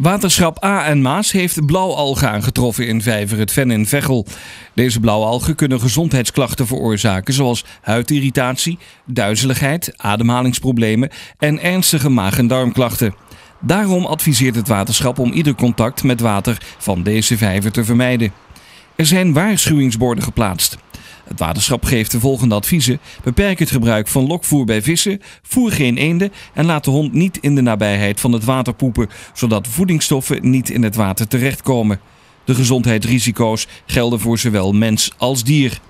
Waterschap A en Maas heeft blauwalgen aangetroffen in vijver het Ven en Vechel. Deze blauwalgen kunnen gezondheidsklachten veroorzaken zoals huidirritatie, duizeligheid, ademhalingsproblemen en ernstige maag- en darmklachten. Daarom adviseert het waterschap om ieder contact met water van deze vijver te vermijden. Er zijn waarschuwingsborden geplaatst. Het waterschap geeft de volgende adviezen. Beperk het gebruik van lokvoer bij vissen, voer geen eenden en laat de hond niet in de nabijheid van het water poepen, zodat voedingsstoffen niet in het water terechtkomen. De gezondheidsrisico's gelden voor zowel mens als dier.